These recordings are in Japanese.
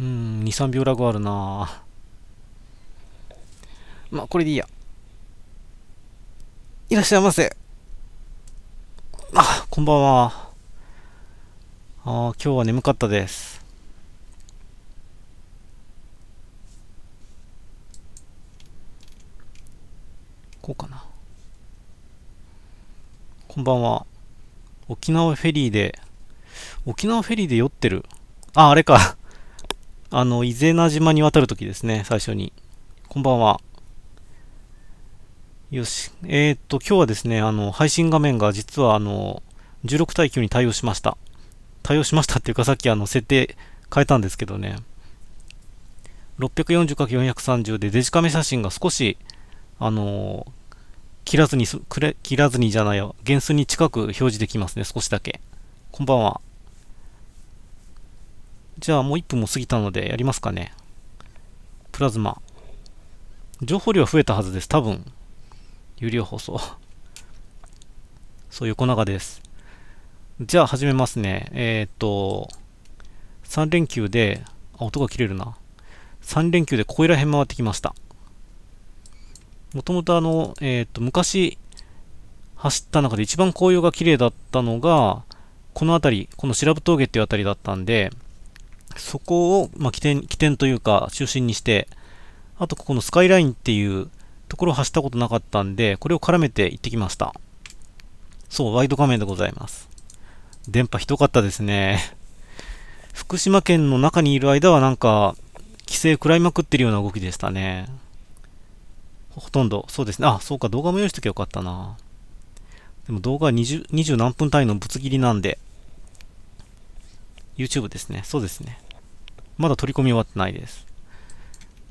うん、2、3秒ラグあるなまあ、これでいいや。いらっしゃいませ。あ、こんばんは。あ今日は眠かったです。こうかな。こんばんは。沖縄フェリーで、沖縄フェリーで酔ってる。あ、あれか。あの、伊是名島に渡るときですね、最初に。こんばんは。よし。えー、っと、今日はですね、あの、配信画面が実は、あの、16対9に対応しました。対応しましたっていうか、さっき、あの、設定変えたんですけどね。640×430 でデジカメ写真が少し、あの、切らずに、切らずにじゃないよ、減数に近く表示できますね、少しだけ。こんばんは。じゃあもう1分も過ぎたのでやりますかね。プラズマ。情報量は増えたはずです。多分。有料放送。そう、横長です。じゃあ始めますね。えっ、ー、と、3連休で、あ、音が切れるな。3連休でここら辺回ってきました。もともとあの、えっ、と、昔走った中で一番紅葉が綺麗だったのが、この辺り、この白布峠っていう辺りだったんで、そこを、まあ、起点、起点というか、中心にして、あと、ここのスカイラインっていうところを走ったことなかったんで、これを絡めて行ってきました。そう、ワイド画面でございます。電波ひどかったですね。福島県の中にいる間はなんか、規制食らいまくってるような動きでしたね。ほとんど、そうですね。あ、そうか、動画も用意しときゃよかったな。でも動画は 20, 20何分単位のぶつ切りなんで、YouTube ですね。そうですね。まだ取り込み終わってないです。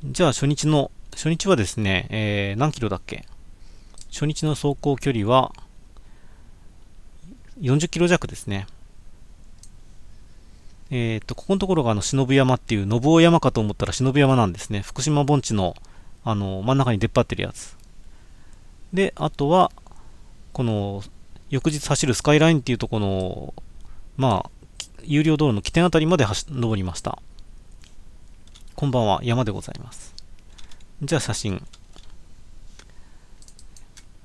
じゃあ初日の、初日はですね、えー、何キロだっけ初日の走行距離は40キロ弱ですね。えっ、と、ここのところがあの、忍山っていう、信夫山かと思ったら忍山なんですね。福島盆地の、あの、真ん中に出っ張ってるやつ。で、あとは、この、翌日走るスカイラインっていうとこの、まあ、有料道路の起点あたりまで登りました。こんばんは、山でございます。じゃあ写真。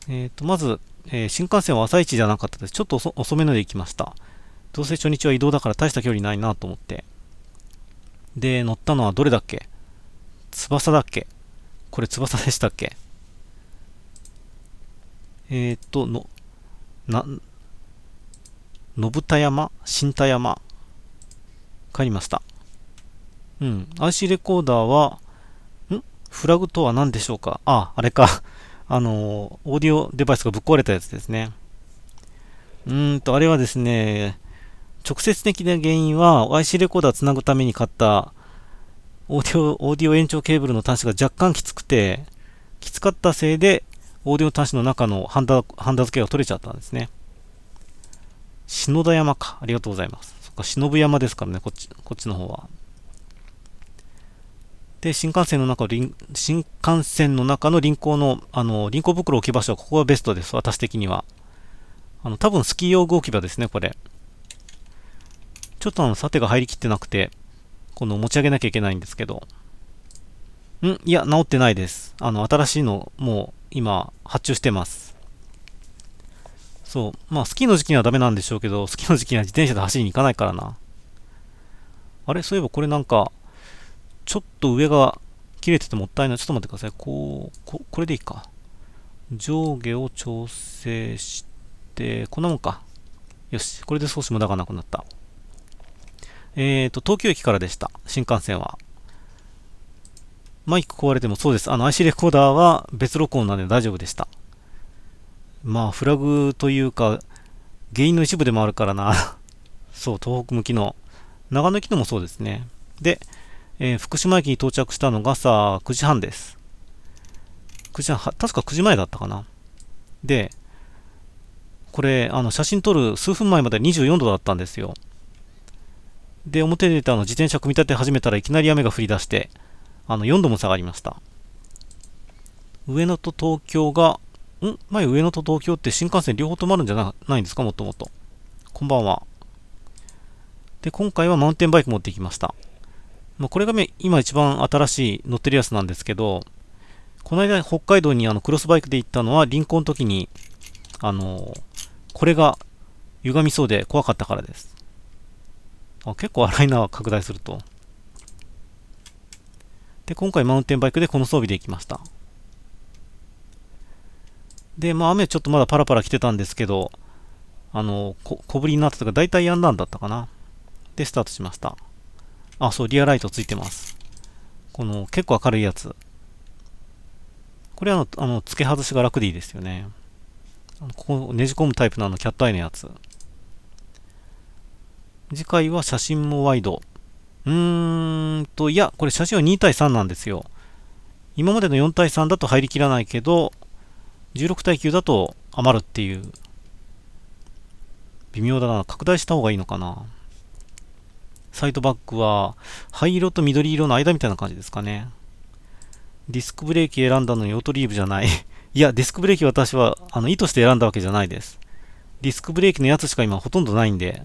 えっ、ー、と、まず、えー、新幹線は朝一じゃなかったです。ちょっと遅めので行きました。どうせ初日は移動だから大した距離ないなと思って。で、乗ったのはどれだっけ翼だっけこれ翼でしたっけえー、っと、の、な、信田山新田山帰りました。うん。IC レコーダーは、んフラグとは何でしょうかあ、あれか。あの、オーディオデバイスがぶっ壊れたやつですね。うーんと、あれはですね、直接的な原因は IC レコーダーつなぐために買ったオーディオ、オーディオ延長ケーブルの端子が若干きつくて、きつかったせいで、オーディオ端子の中のハンダ、ハンダ付けが取れちゃったんですね。篠田山か。ありがとうございます。そっか、忍山ですからね、こっち、こっちの方は。で、新幹線の中の、新幹線の中の輪行の、あの、輪行袋置き場所はここがベストです、私的には。あの、多分スキー用具置き場ですね、これ。ちょっとあの、さてが入りきってなくて、この持ち上げなきゃいけないんですけど。んいや、直ってないです。あの、新しいの、もう、今、発注してます。そう。まあ、スキーの時期にはダメなんでしょうけど、スキーの時期には自転車で走りに行かないからな。あれそういえばこれなんか、ちょっと上が切れててもったいない。ちょっと待ってください。こう、ここれでいいか。上下を調整して、こんなもんか。よし。これで少し無駄がなくなった。えっ、ー、と、東京駅からでした。新幹線は。マイク壊れてもそうです。あの、IC レコーダーは別録音なんで大丈夫でした。まあフラグというか原因の一部でもあるからな そう東北向きの長野行きのもそうですねで、えー、福島駅に到着したのがさ9時半です9時半確か9時前だったかなでこれあの写真撮る数分前まで24度だったんですよで表に出たあの自転車組み立て始めたらいきなり雨が降り出してあの4度も下がりました上野と東京がん前上野と東京って新幹線両方止まるんじゃなないんですかもっともっと。こんばんは。で、今回はマウンテンバイク持ってきました。まあ、これが、ね、今一番新しい乗ってるやつなんですけど、この間北海道にあのクロスバイクで行ったのは輪行の時に、あのこれが歪みそうで怖かったからです。あ結構荒いな、拡大すると。で、今回マウンテンバイクでこの装備で行きました。で、まあ雨ちょっとまだパラパラ来てたんですけど、あの、小ぶりになったとか、だいたいやんだんだったかな。で、スタートしました。あ、そう、リアライトついてます。この、結構明るいやつ。これあの、あの付け外しが楽でいいですよね。ここねじ込むタイプのあのキャットアイのやつ。次回は写真もワイド。うーんと、いや、これ写真は2対3なんですよ。今までの4対3だと入りきらないけど、16対9だと余るっていう。微妙だな。拡大した方がいいのかな。サイドバックは灰色と緑色の間みたいな感じですかね。ディスクブレーキ選んだのにオートリーブじゃない いや、ディスクブレーキ私はあの意図して選んだわけじゃないです。ディスクブレーキのやつしか今ほとんどないんで。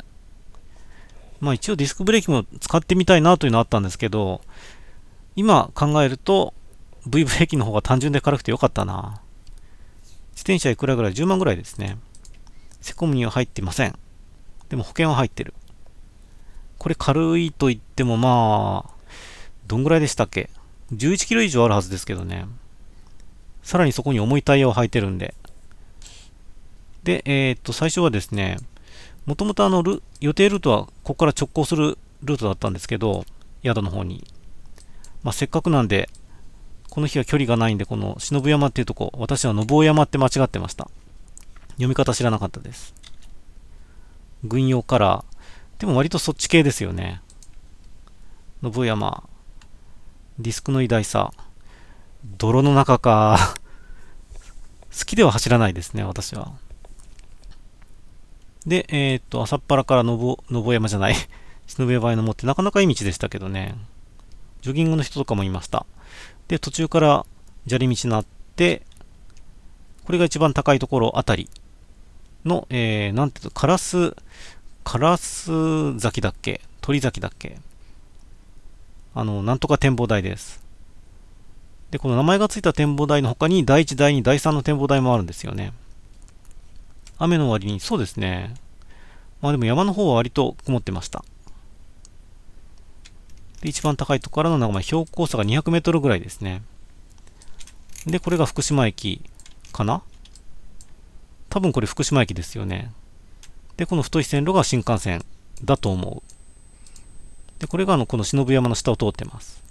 まあ一応ディスクブレーキも使ってみたいなというのはあったんですけど、今考えると V ブレーキの方が単純で軽くて良かったな。自転車いくらぐらい ?10 万ぐらいですね。セコムには入っていません。でも保険は入ってる。これ軽いと言ってもまあ、どんぐらいでしたっけ ?11 キロ以上あるはずですけどね。さらにそこに重いタイヤを履いてるんで。で、えー、っと、最初はですね、もともとあのル、予定ルートはここから直行するルートだったんですけど、宿の方に。まあ、せっかくなんで、この日は距離がないんで、この忍山っていうとこ、私は信夫山って間違ってました。読み方知らなかったです。軍用カラー。でも割とそっち系ですよね。信夫山。ディスクの偉大さ。泥の中か。好きでは走らないですね、私は。で、えー、っと、朝っぱらからのぼ、山じゃない。忍び場合のもって、なかなかいい道でしたけどね。ジョギングの人とかもいました。で、途中から砂利道になって、これが一番高いところあたりの、えー、なんていうと、カラス、カラス崎だっけ鳥崎だっけあの、なんとか展望台です。で、この名前が付いた展望台の他に、第1、第2、第3の展望台もあるんですよね。雨の割に、そうですね。まあでも山の方は割と曇ってました。で、一番高いとこからの眺め、標高差が200メートルぐらいですね。で、これが福島駅かな多分これ福島駅ですよね。で、この太い線路が新幹線だと思う。で、これがあの、この忍山の下を通ってます。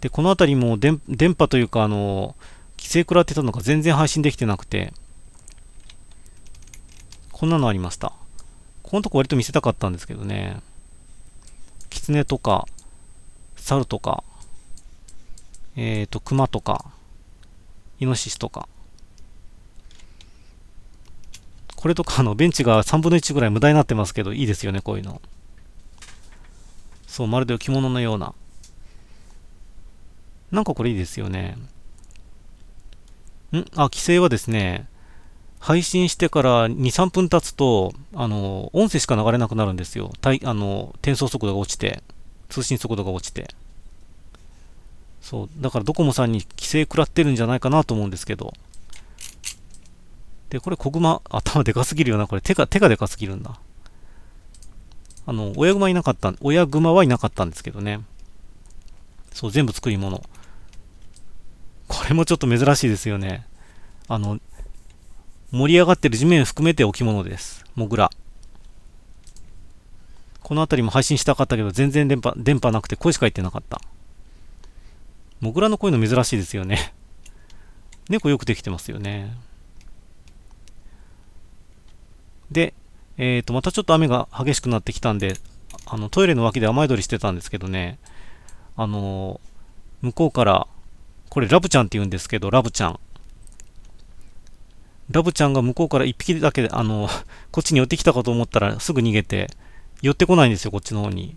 で、この辺りも電波というか、あの、規制食らってたのが全然配信できてなくて、こんなのありました。このとこ割と見せたかったんですけどね。キツネとか、サルとか、えっ、ー、と、クマとか、イノシシとか。これとか、あの、ベンチが3分の1ぐらい無駄になってますけど、いいですよね、こういうの。そう、まるで置物のような。なんかこれいいですよね。んあ、規制はですね、配信してから2、3分経つと、あの、音声しか流れなくなるんですよ。あの、転送速度が落ちて、通信速度が落ちて。そう、だからドコモさんに規制食らってるんじゃないかなと思うんですけど。で、これ、子熊、頭でかすぎるよな、これ。手が、手がでかすぎるんだ。あの、親熊いなかった、親熊はいなかったんですけどね。そう、全部作り物。これもちょっと珍しいですよね。あの、盛り上がってる地面含めて置物です。モグラ。この辺りも配信したかったけど、全然電波、電波なくて声しか言ってなかった。モグラの声の珍しいですよね。猫よくできてますよね。で、えっ、ー、と、またちょっと雨が激しくなってきたんで、あの、トイレの脇で雨宿りしてたんですけどね、あのー、向こうから、これラブちゃんって言うんですけど、ラブちゃん。ラブちゃんが向こうから1匹だけ、あの、こっちに寄ってきたかと思ったらすぐ逃げて、寄ってこないんですよ、こっちの方に。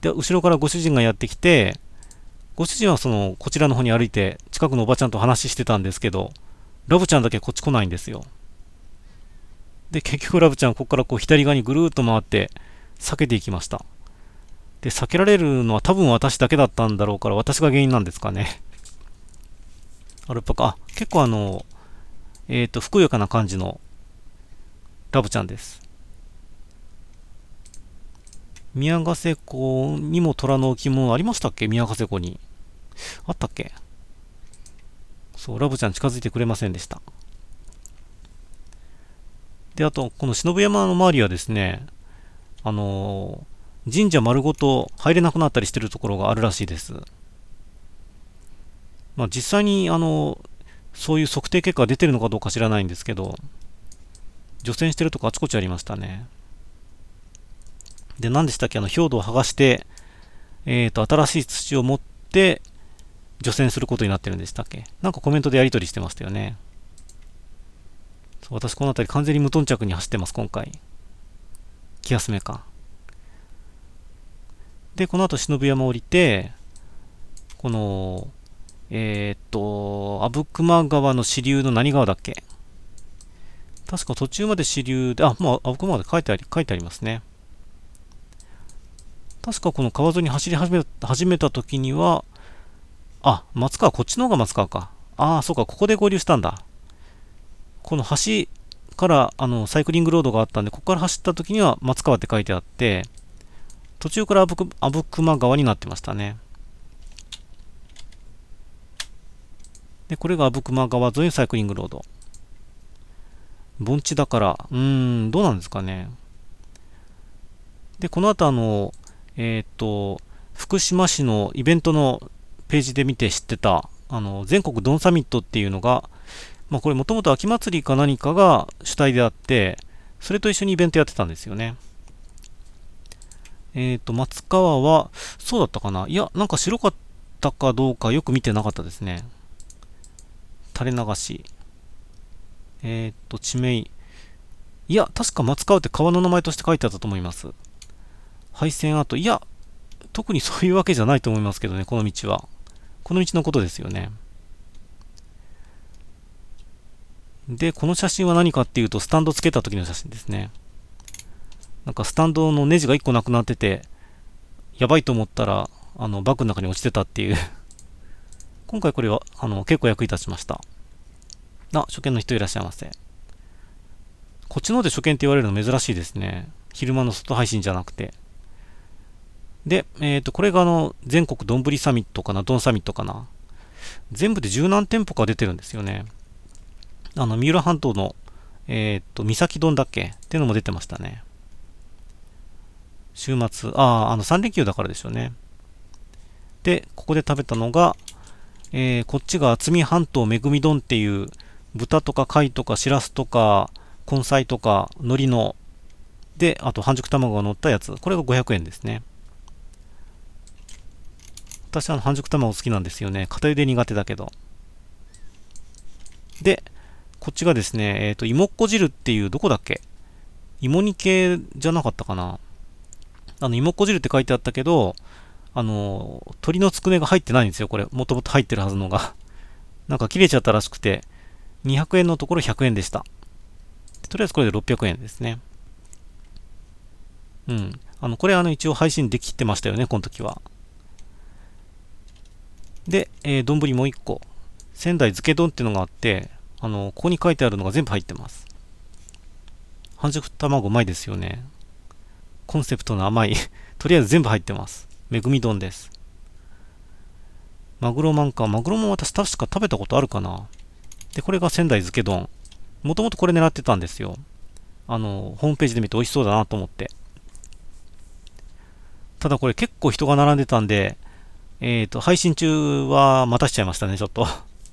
で、後ろからご主人がやってきて、ご主人はその、こちらの方に歩いて、近くのおばちゃんと話してたんですけど、ラブちゃんだけこっち来ないんですよ。で、結局ラブちゃんここからこう左側にぐるーっと回って、避けていきました。で、避けられるのは多分私だけだったんだろうから、私が原因なんですかね。アルパカ、あ、結構あの、えっ、ー、と、ふくよかな感じのラブちゃんです。宮ヶ瀬湖にも虎の置物ありましたっけ宮ヶ瀬湖に。あったっけそう、ラブちゃん近づいてくれませんでした。で、あと、この忍山の周りはですね、あのー、神社丸ごと入れなくなったりしてるところがあるらしいです。まあ、実際に、あのー、そういう測定結果が出てるのかどうか知らないんですけど、除染してるとこあちこちありましたね。で、何でしたっけあの、表土を剥がして、えっ、ー、と、新しい土を持って、除染することになってるんでしたっけなんかコメントでやり取りしてましたよね。そう私この辺り完全に無頓着に走ってます、今回。気休めか。で、この後忍山降りて、この、えー、っと、阿武隈川の支流の何川だっけ確か途中まで支流で、あ、もう阿武隈川で書いてあり、書いてありますね。確かこの川沿いに走り始め始めた時には、あ、松川、こっちの方が松川か。ああ、そうか、ここで合流したんだ。この橋からあのサイクリングロードがあったんで、ここから走った時には松川って書いてあって、途中から阿武隈川になってましたね。で、これが阿武隈川沿いサイクリングロード。盆地だから、うーん、どうなんですかね。で、この後あの、えっ、と、福島市のイベントのページで見て知ってた、あの、全国ドンサミットっていうのが、まあ、これもともと秋祭りか何かが主体であって、それと一緒にイベントやってたんですよね。えっ、ー、と、松川は、そうだったかないや、なんか白かったかどうかよく見てなかったですね。垂れ流し。えー、っと、地名。いや、確か松川って川の名前として書いてあったと思います。配線跡。いや、特にそういうわけじゃないと思いますけどね、この道は。この道のことですよね。で、この写真は何かっていうと、スタンドつけた時の写真ですね。なんかスタンドのネジが1個なくなってて、やばいと思ったら、あの、バッグの中に落ちてたっていう今回これは、あの、結構役に立ちました。あ、初見の人いらっしゃいませ。こっちの方で初見って言われるの珍しいですね。昼間の外配信じゃなくて。で、えっ、ー、と、これがあの、全国どんぶりサミットかな、どんサミットかな。全部で十何店舗か出てるんですよね。あの、三浦半島の、えっ、ー、と、三崎丼だっけっていうのも出てましたね。週末、ああ、あの、3連休だからでしょうね。で、ここで食べたのが、えー、こっちが渥美半島めぐみ丼っていう、豚とか貝とかしらすとか根菜とか海苔のであと半熟卵が乗ったやつこれが500円ですね私は半熟卵好きなんですよね片茹で苦手だけどでこっちがですね、えっ、ー、と、芋っこ汁っていう、どこだっけ芋煮系じゃなかったかなあの、芋っこ汁って書いてあったけど、あの、鶏のつくねが入ってないんですよ、これ。もともと入ってるはずのが。なんか切れちゃったらしくて、200円のところ100円でした。とりあえずこれで600円ですね。うん。あの、これあの一応配信できてましたよね、この時は。で、えー、丼もう一個。仙台漬け丼っていうのがあって、あの、ここに書いてあるのが全部入ってます。半熟卵うまいですよね。コンセプトの甘い とりあえず全部入ってます。めぐみ丼です。マグロマンか。マグロも私確か食べたことあるかな。で、これが仙台漬け丼。もともとこれ狙ってたんですよ。あの、ホームページで見て美味しそうだなと思って。ただこれ結構人が並んでたんで、えっ、ー、と、配信中は待たしちゃいましたね、ちょっと。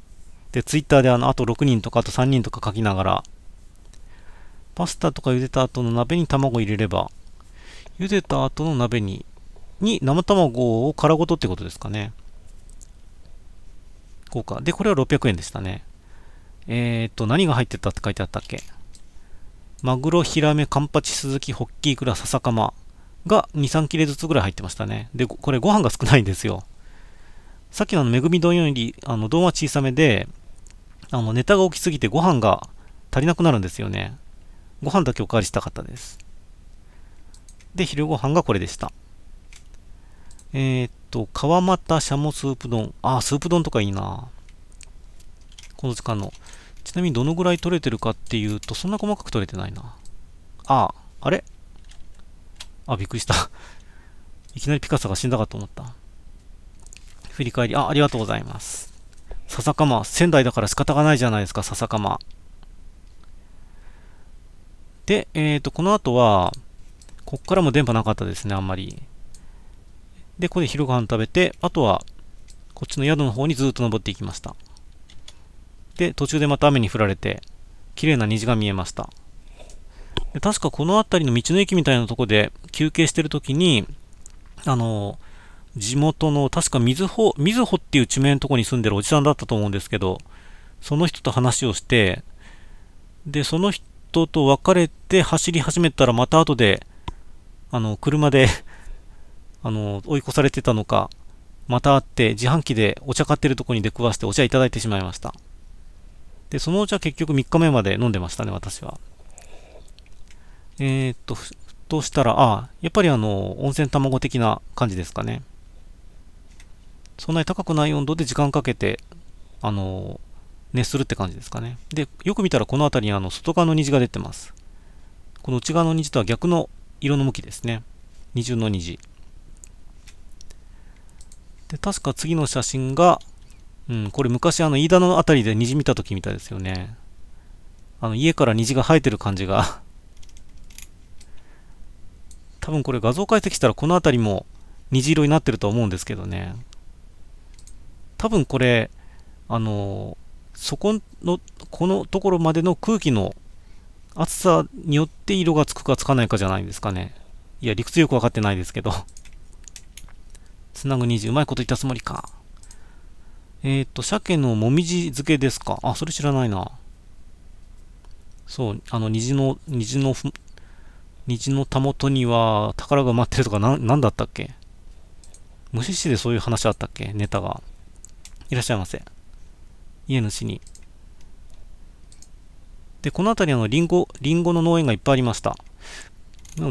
で、ツイッターであの、あと6人とか、あと3人とか書きながら、パスタとか茹でた後の鍋に卵入れれば、茹でた後の鍋に、に生卵を殻ごとってことですかね。こうか。で、これは600円でしたね。えー、っと、何が入ってたって書いてあったっけマグロ、ヒラメ、カンパチ、スズキ、ホッキイクラ、ササカマが2、3切れずつぐらい入ってましたね。で、これご飯が少ないんですよ。さっきの恵めぐみ丼より、あの、丼は小さめで、あの、ネタが大きすぎてご飯が足りなくなるんですよね。ご飯だけおかわりしたかったです。で、昼ご飯がこれでした。えー、っと、川俣シャモスープ丼。あスープ丼とかいいな。この図鑑の。ちなみにどのぐらい取れてるかっていうと、そんな細かく取れてないな。ああ、れあ、びっくりした いきなりピカソが死んだかと思った。振り返り、あ、ありがとうございます。笹かま、仙台だから仕方がないじゃないですか、笹かま。で、えっ、ー、と、この後は、こっからも電波なかったですね、あんまり。で、ここで昼ご飯食べて、あとは、こっちの宿の方にずっと登っていきました。で、途中でまた雨に降られて、綺麗な虹が見えました。で確かこの辺りの道の駅みたいなとこで休憩してる時に、あの、地元の、確か水穂、水穂っていう地名のとこに住んでるおじさんだったと思うんですけど、その人と話をして、で、その人と別れて走り始めたらまた後で、あの、車で あの、追い越されてたのか、また会って自販機でお茶買ってるとこに出くわしてお茶いただいてしまいました。で、そのうちは結局3日目まで飲んでましたね、私は。えー、っと、ふ騰したら、ああ、やっぱりあの、温泉卵的な感じですかね。そんなに高くない温度で時間かけて、あの、熱するって感じですかね。で、よく見たらこの辺りにあの、外側の虹が出てます。この内側の虹とは逆の色の向きですね。二重の虹。で、確か次の写真が、うん、これ昔あの飯田の辺りで虹見た時みたいですよね。あの家から虹が生えてる感じが 多分これ画像解析したらこの辺りも虹色になってると思うんですけどね。多分これ、あのそこの、このところまでの空気の暑さによって色がつくかつかないかじゃないですかね。いや、理屈よくわかってないですけどつな ぐ虹、うまいこと言ったつもりか。えっ、ー、と、鮭のもみじ漬けですか。あ、それ知らないな。そう、あの、虹の、虹の、虹のたもとには宝が待ってるとかな、なんだったっけ無視してでそういう話あったっけネタが。いらっしゃいませ。家主に。で、この辺りあの、リンゴ、リンゴの農園がいっぱいありました。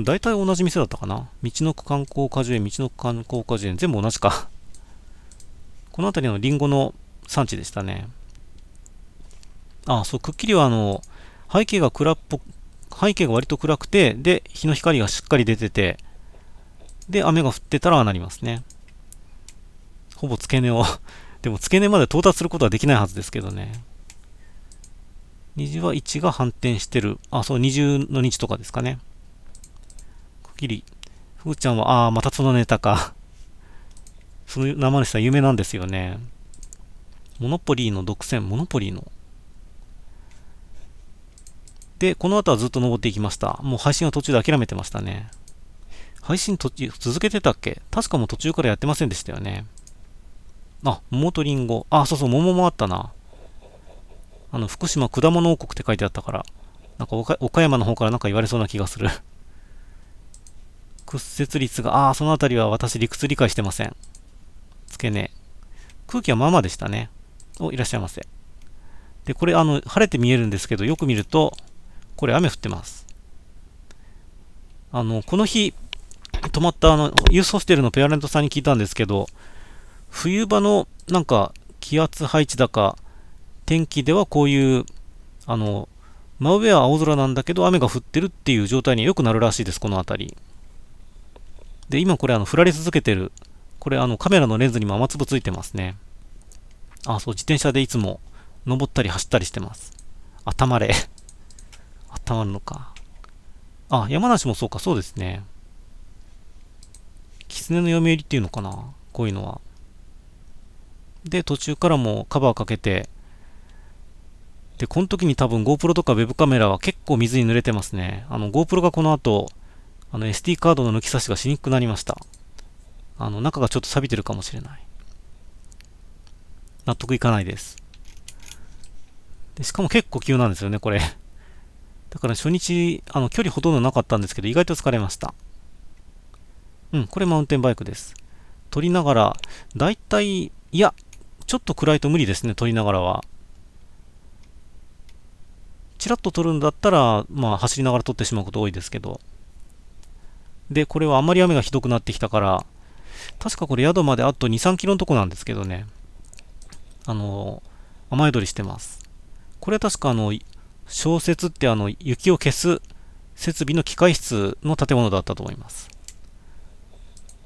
大体同じ店だったかな。道の区観光果樹園、道の区観光果樹園、全部同じかこの辺りのリンゴの産地でしたね。あ、そう、くっきりはあの、背景が暗っぽ、背景が割と暗くて、で、日の光がしっかり出てて、で、雨が降ってたらなりますね。ほぼ付け根を でも付け根まで到達することはできないはずですけどね。虹は1が反転してる。あ、そう、20の日とかですかね。くっきり。ふーちゃんは、ああ、またそのネタかその生主さん有名なんですよね。モノポリーの独占、モノポリーの。で、この後はずっと登っていきました。もう配信は途中で諦めてましたね。配信途中、続けてたっけ確かもう途中からやってませんでしたよね。あ、桃とリンゴ。あ、そうそう、桃もあったな。あの、福島果物王国って書いてあったから、なんか岡山の方からなんか言われそうな気がする。屈折率が、ああ、そのあたりは私理屈理解してません。付け根。空気はままでしたね。お、いらっしゃいませ。で、これ、あの、晴れて見えるんですけど、よく見ると、これ雨降ってます。あの、この日、泊まったあの、ユースホステルのペアレントさんに聞いたんですけど、冬場のなんか気圧配置だか、天気ではこういう、あの、真上は青空なんだけど雨が降ってるっていう状態によくなるらしいです、この辺り。で、今これあの、降られ続けてるこれあのカメラのレンズにも雨粒ついてますね。あ、そう、自転車でいつも登ったり走ったりしてます。頭れ。頭 るのか。あ、山梨もそうか、そうですね。狐の嫁入りっていうのかな、こういうのは。で、途中からもカバーかけて、で、この時に多分 GoPro とか Web カメラは結構水に濡れてますね。あの GoPro がこの後、あの SD カードの抜き差しがしにくくなりました。あの、中がちょっと錆びてるかもしれない。納得いかないです。でしかも結構急なんですよね、これ。だから初日、あの、距離ほとんどなかったんですけど、意外と疲れました。うん、これマウンテンバイクです。撮りながら、だいたい、いや、ちょっと暗いと無理ですね、撮りながらは。ちらっと撮るんだったら、まあ、走りながら撮ってしまうこと多いですけど。で、これはあまり雨がひどくなってきたから、確かこれ宿まであと2、3キロのとこなんですけどね、あの、雨宿りしてます。これは確かあの、小雪ってあの、雪を消す設備の機械室の建物だったと思います。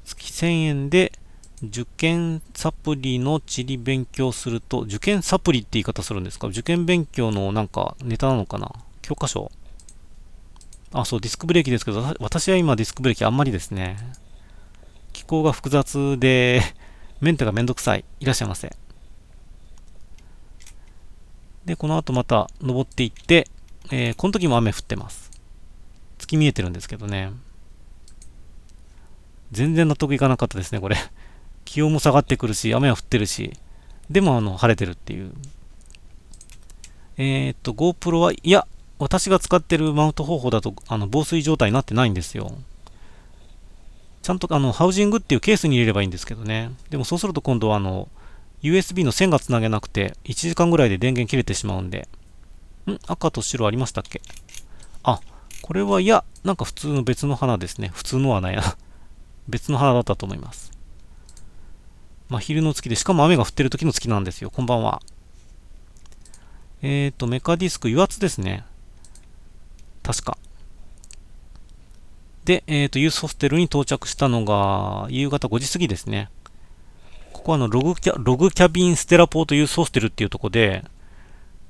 月1000円で受験サプリの地理勉強すると、受験サプリって言い方するんですか受験勉強のなんかネタなのかな教科書あ、そう、ディスクブレーキですけど、私は今ディスクブレーキあんまりですね。気候が複雑で、メンテがめんどくさい。いらっしゃいませ。で、この後また登っていって、えー、この時も雨降ってます。月見えてるんですけどね。全然納得いかなかったですね、これ。気温も下がってくるし、雨は降ってるし、でもあの晴れてるっていう。えー、っと、GoPro は、いや、私が使ってるマウント方法だと、あの、防水状態になってないんですよ。ちゃんとあのハウジングっていうケースに入れればいいんですけどね。でもそうすると今度はあの USB の線がつなげなくて1時間ぐらいで電源切れてしまうんで。ん赤と白ありましたっけあ、これは、いや、なんか普通の別の花ですね。普通のはないな。別の花だったと思います。まあ、昼の月で、しかも雨が降ってる時の月なんですよ。こんばんは。えっ、ー、と、メカディスク、油圧ですね。確か。で、えっ、ー、と、ユースホステルに到着したのが、夕方5時過ぎですね。ここはあのログキャ、ログキャビンステラポートユースホステルっていうとこで、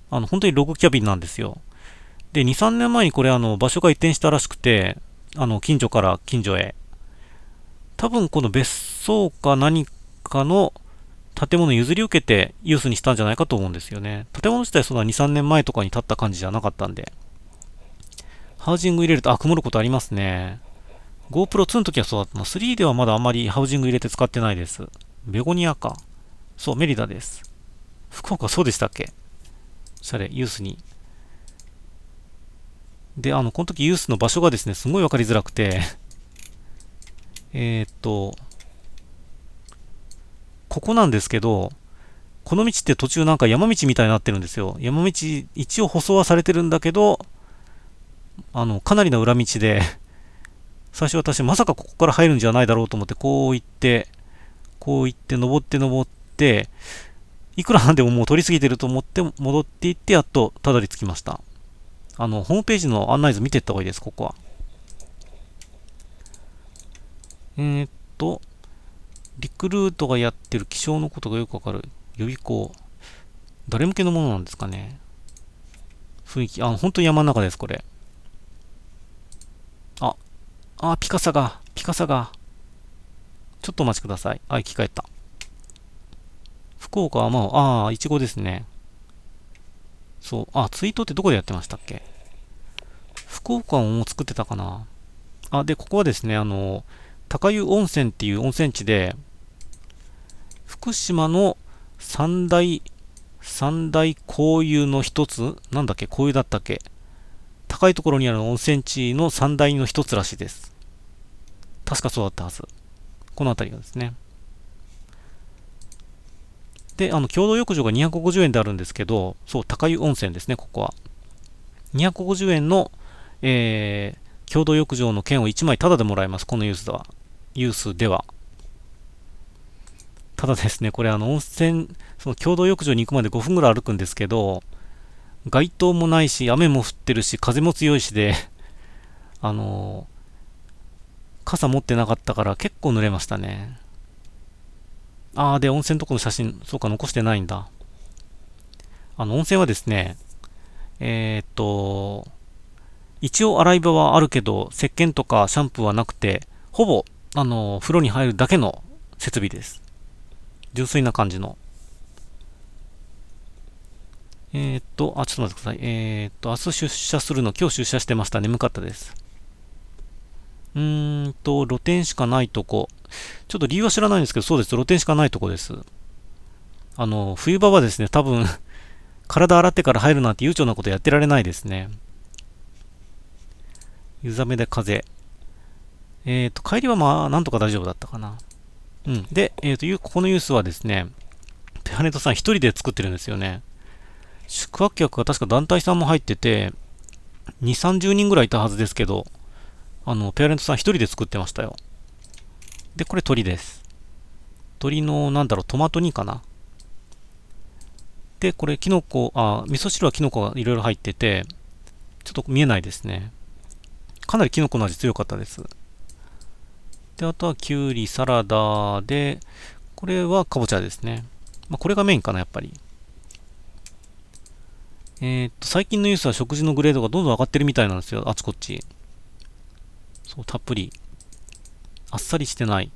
あの、本当にログキャビンなんですよ。で、2、3年前にこれ、あの、場所が移転したらしくて、あの、近所から近所へ。多分この別荘か何かの建物譲り受けてユースにしたんじゃないかと思うんですよね。建物自体そんな2、3年前とかに建った感じじゃなかったんで。ハウジング入れると、あ、曇ることありますね。GoPro 2の時はそうだったな。3ではまだあんまりハウジング入れて使ってないです。ベゴニアか。そう、メリダです。福岡そうでしたっけおしゃれ、ユースに。で、あの、この時ユースの場所がですね、すごいわかりづらくて えっと、ここなんですけど、この道って途中なんか山道みたいになってるんですよ。山道、一応舗装はされてるんだけど、あの、かなりの裏道で最初私まさかここから入るんじゃないだろうと思ってこう行ってこう行って登って登っていくらなんでももう取り過ぎてると思って戻っていってやっとたどり着きましたあのホームページの案内図見ていった方がいいですここはえー、っとリクルートがやってる気象のことがよくわかる予備校誰向けのものなんですかね雰囲気あ本当に山の中ですこれあ、ピカサが、ピカサが。ちょっとお待ちください。あ、生き返った。福岡はもあ、ああ、いちごですね。そう。あ、ツイートってどこでやってましたっけ福岡も作ってたかなあ、で、ここはですね、あの、高湯温泉っていう温泉地で、福島の三大、三大紅油の一つなんだっけ紅湯だったっけ高いところにある温泉地の三大の一つらしいです。確かそうだったはず。この辺りがですね。で、あの、共同浴場が250円であるんですけど、そう、高湯温泉ですね、ここは。250円の、えー、共同浴場の券を1枚タダでもらえます、このユースでは。ユースでは。ただですね、これ、あの、温泉、その共同浴場に行くまで5分ぐらい歩くんですけど、街灯もないし、雨も降ってるし、風も強いしで、あのー傘持ってなかったから結構濡れましたね。ああ、で、温泉のとこの写真、そうか、残してないんだ。あの、温泉はですね、えー、っと、一応洗い場はあるけど、石鹸とかシャンプーはなくて、ほぼ、あの、風呂に入るだけの設備です。純粋な感じの。えー、っと、あ、ちょっと待ってください。えー、っと、明日出社するの、今日出社してました。眠かったです。うーんと、露店しかないとこ。ちょっと理由は知らないんですけど、そうです。露店しかないとこです。あの、冬場はですね、多分 体洗ってから入るなんて悠長なことやってられないですね。湯冷めで風。えっ、ー、と、帰りはまあ、なんとか大丈夫だったかな。うん。で、えっ、ー、と、ここのユースはですね、ペハネットさん一人で作ってるんですよね。宿泊客が確か団体さんも入ってて、2、30人ぐらいいたはずですけど、あの、ペアレントさん一人で作ってましたよ。で、これ鳥です。鳥の、なんだろう、トマト煮かな。で、これ、キノコ、あ、味噌汁はキノコがいろいろ入ってて、ちょっと見えないですね。かなりキノコの味強かったです。で、あとはきゅうり、サラダで、これはかぼちゃですね。まあ、これがメインかな、やっぱり。えー、っと、最近のニュースは食事のグレードがどんどん上がってるみたいなんですよ、あちこち。そうたっぷりあっさりしてない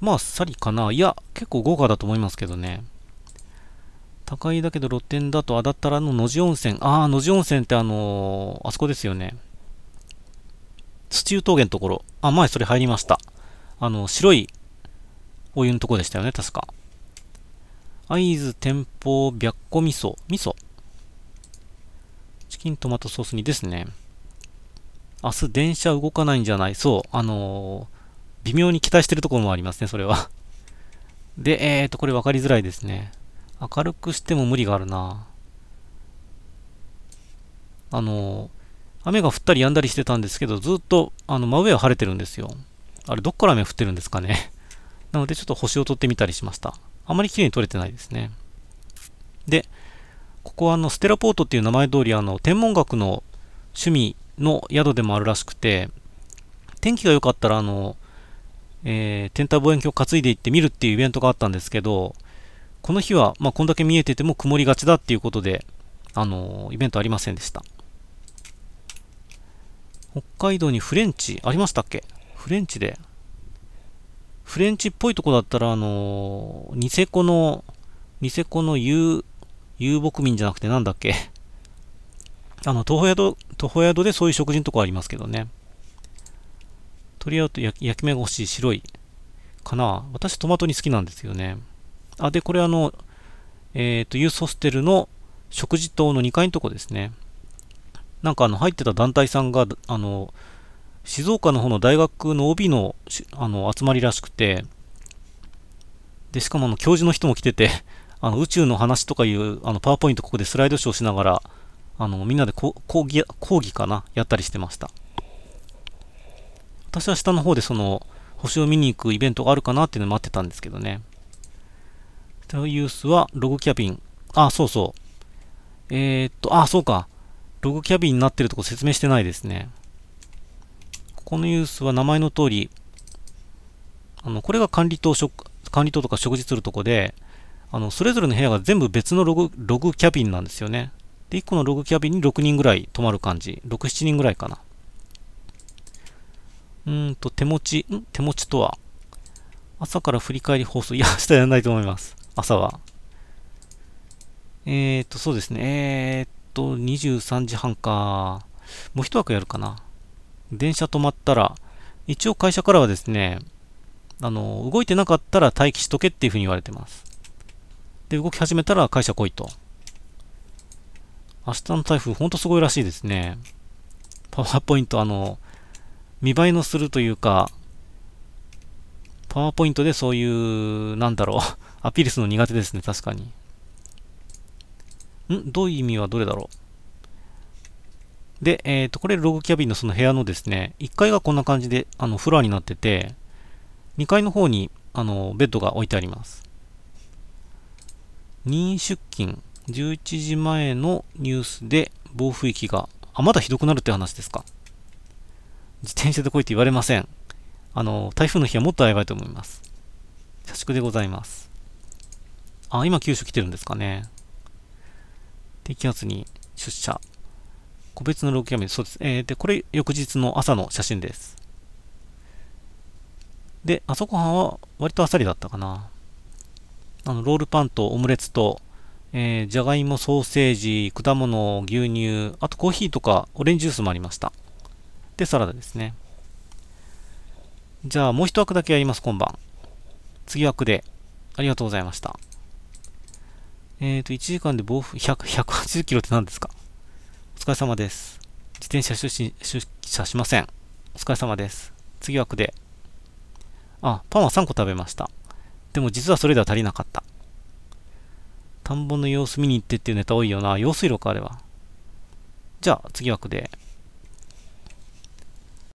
まああっさりかないや結構豪華だと思いますけどね高井だけど露天だとあだったらの野地温泉ああ野地温泉ってあのー、あそこですよね土湯峠のところあ前それ入りましたあの白いお湯のとこでしたよね確か会津天保白子味噌味噌チキントマトソース煮ですね明日電車動かないんじゃないそう、あのー、微妙に期待してるところもありますね、それは で、えーと、これ分かりづらいですね。明るくしても無理があるな。あのー、雨が降ったり止んだりしてたんですけど、ずっと、あの、真上は晴れてるんですよ。あれ、どっから雨降ってるんですかね なので、ちょっと星を撮ってみたりしました。あまり綺麗に撮れてないですね。で、ここはあの、ステラポートっていう名前通り、あの、天文学の趣味の宿でもあるらしくて、天気が良かったら、あの、えー、天体望遠鏡を担いで行って見るっていうイベントがあったんですけど、この日は、まあ、こんだけ見えてても曇りがちだっていうことで、あのー、イベントありませんでした。北海道にフレンチありましたっけフレンチで。フレンチっぽいとこだったら、あのー、ニセコの、ニセコの遊、遊牧民じゃなくてなんだっけあの、徒歩宿、徒歩宿でそういう食事のとこありますけどね。とりあえず焼き目が欲しい白いかな。私トマト煮好きなんですよね。あ、で、これあの、えっ、ー、と、ユースホステルの食事棟の2階のとこですね。なんかあの、入ってた団体さんが、あの、静岡の方の大学の OB のあの集まりらしくて、で、しかもあの教授の人も来てて、あの宇宙の話とかいうあのパワーポイントここでスライドショーしながらあの、みんなで講義、講義かなやったりしてました。私は下の方でその、星を見に行くイベントがあるかなっていうのを待ってたんですけどね。というスは、ログキャビン。あ、そうそう。えー、っと、あ、そうか。ログキャビンになってるとこ説明してないですね。ここのユースは名前の通り、あの、これが管理棟管理棟とか食事するとこで、あの、それぞれの部屋が全部別のログ、ログキャビンなんですよね。で、1個のログキャビンに6人ぐらい泊まる感じ。6、7人ぐらいかな。うんと、手持ち、ん手持ちとは朝から振り返り放送。いや、明日やらないと思います。朝は。えーと、そうですね。えーと、23時半か。もう一枠やるかな。電車止まったら、一応会社からはですね、あの、動いてなかったら待機しとけっていうふうに言われてます。で、動き始めたら会社来いと。明日の台風、ほんとすごいらしいですね。パワーポイント、あの、見栄えのするというか、パワーポイントでそういう、なんだろう、アピールするの苦手ですね、確かに。んどういう意味はどれだろうで、えっ、ー、と、これログキャビンのその部屋のですね、1階がこんな感じで、あの、フロアになってて、2階の方に、あの、ベッドが置いてあります。任意出勤。11時前のニュースで暴風域が、あ、まだひどくなるって話ですか。自転車で来いって言われません。あの、台風の日はもっとやばいと思います。社畜でございます。あ、今九州来てるんですかね。低気圧に出社。個別のロケ画面、そうです。えー、で、これ翌日の朝の写真です。で、朝ごはんは割とあっさりだったかな。あの、ロールパンとオムレツとえー、じゃがいも、ソーセージ、果物、牛乳、あとコーヒーとかオレンジジュースもありました。で、サラダですね。じゃあ、もう一枠だけやります、今晩。次枠で。ありがとうございました。えっ、ー、と、1時間で暴風、100、180キロって何ですかお疲れ様です。自転車出身、出社しません。お疲れ様です。次枠で。あ、パンは3個食べました。でも実はそれでは足りなかった。田んぼの様子見に行ってっていうネタ多いよな。用水路か、あれは。じゃあ、次枠で。